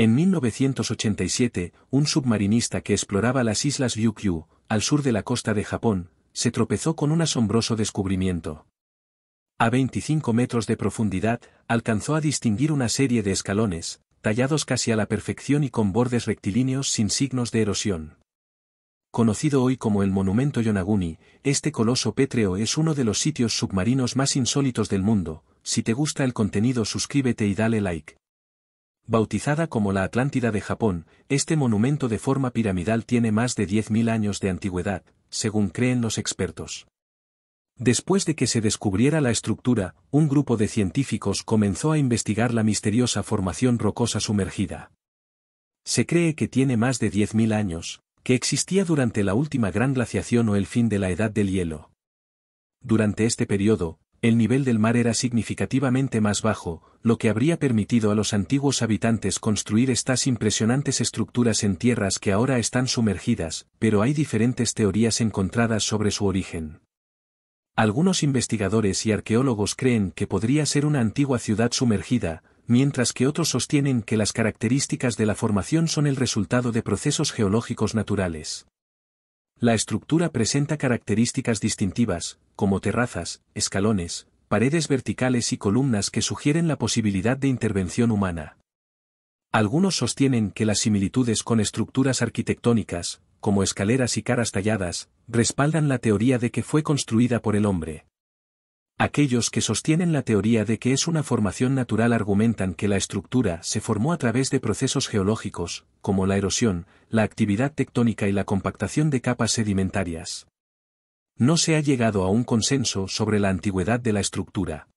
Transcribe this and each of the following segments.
En 1987, un submarinista que exploraba las islas Ryukyu, al sur de la costa de Japón, se tropezó con un asombroso descubrimiento. A 25 metros de profundidad, alcanzó a distinguir una serie de escalones, tallados casi a la perfección y con bordes rectilíneos sin signos de erosión. Conocido hoy como el Monumento Yonaguni, este coloso pétreo es uno de los sitios submarinos más insólitos del mundo. Si te gusta el contenido suscríbete y dale like. Bautizada como la Atlántida de Japón, este monumento de forma piramidal tiene más de 10.000 años de antigüedad, según creen los expertos. Después de que se descubriera la estructura, un grupo de científicos comenzó a investigar la misteriosa formación rocosa sumergida. Se cree que tiene más de 10.000 años, que existía durante la última gran glaciación o el fin de la Edad del Hielo. Durante este periodo, el nivel del mar era significativamente más bajo, lo que habría permitido a los antiguos habitantes construir estas impresionantes estructuras en tierras que ahora están sumergidas, pero hay diferentes teorías encontradas sobre su origen. Algunos investigadores y arqueólogos creen que podría ser una antigua ciudad sumergida, mientras que otros sostienen que las características de la formación son el resultado de procesos geológicos naturales. La estructura presenta características distintivas, como terrazas, escalones, paredes verticales y columnas que sugieren la posibilidad de intervención humana. Algunos sostienen que las similitudes con estructuras arquitectónicas, como escaleras y caras talladas, respaldan la teoría de que fue construida por el hombre. Aquellos que sostienen la teoría de que es una formación natural argumentan que la estructura se formó a través de procesos geológicos, como la erosión, la actividad tectónica y la compactación de capas sedimentarias. No se ha llegado a un consenso sobre la antigüedad de la estructura.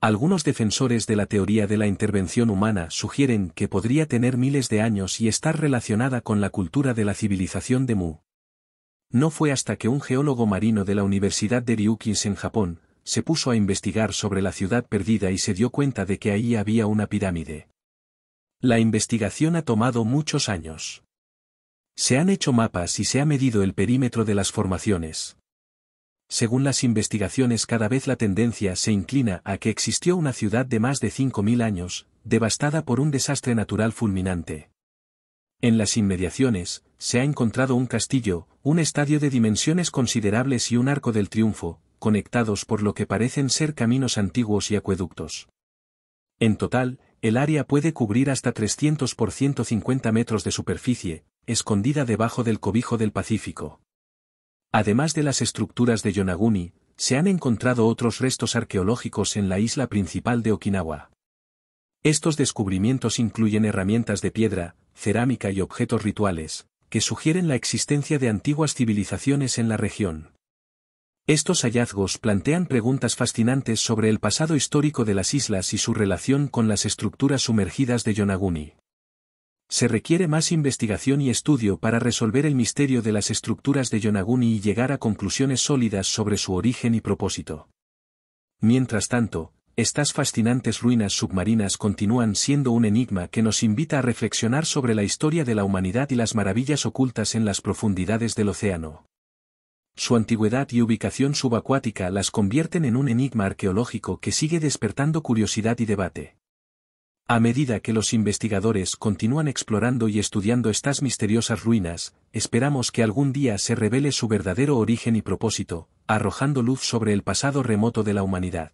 Algunos defensores de la teoría de la intervención humana sugieren que podría tener miles de años y estar relacionada con la cultura de la civilización de Mu. No fue hasta que un geólogo marino de la Universidad de ryukyu en Japón, se puso a investigar sobre la ciudad perdida y se dio cuenta de que ahí había una pirámide. La investigación ha tomado muchos años. Se han hecho mapas y se ha medido el perímetro de las formaciones. Según las investigaciones cada vez la tendencia se inclina a que existió una ciudad de más de 5.000 años, devastada por un desastre natural fulminante. En las inmediaciones, se ha encontrado un castillo, un estadio de dimensiones considerables y un arco del triunfo, conectados por lo que parecen ser caminos antiguos y acueductos. En total, el área puede cubrir hasta 300 por 150 metros de superficie, escondida debajo del cobijo del Pacífico. Además de las estructuras de Yonaguni, se han encontrado otros restos arqueológicos en la isla principal de Okinawa. Estos descubrimientos incluyen herramientas de piedra, cerámica y objetos rituales, que sugieren la existencia de antiguas civilizaciones en la región. Estos hallazgos plantean preguntas fascinantes sobre el pasado histórico de las islas y su relación con las estructuras sumergidas de Yonaguni. Se requiere más investigación y estudio para resolver el misterio de las estructuras de Yonaguni y llegar a conclusiones sólidas sobre su origen y propósito. Mientras tanto, estas fascinantes ruinas submarinas continúan siendo un enigma que nos invita a reflexionar sobre la historia de la humanidad y las maravillas ocultas en las profundidades del océano su antigüedad y ubicación subacuática las convierten en un enigma arqueológico que sigue despertando curiosidad y debate. A medida que los investigadores continúan explorando y estudiando estas misteriosas ruinas, esperamos que algún día se revele su verdadero origen y propósito, arrojando luz sobre el pasado remoto de la humanidad.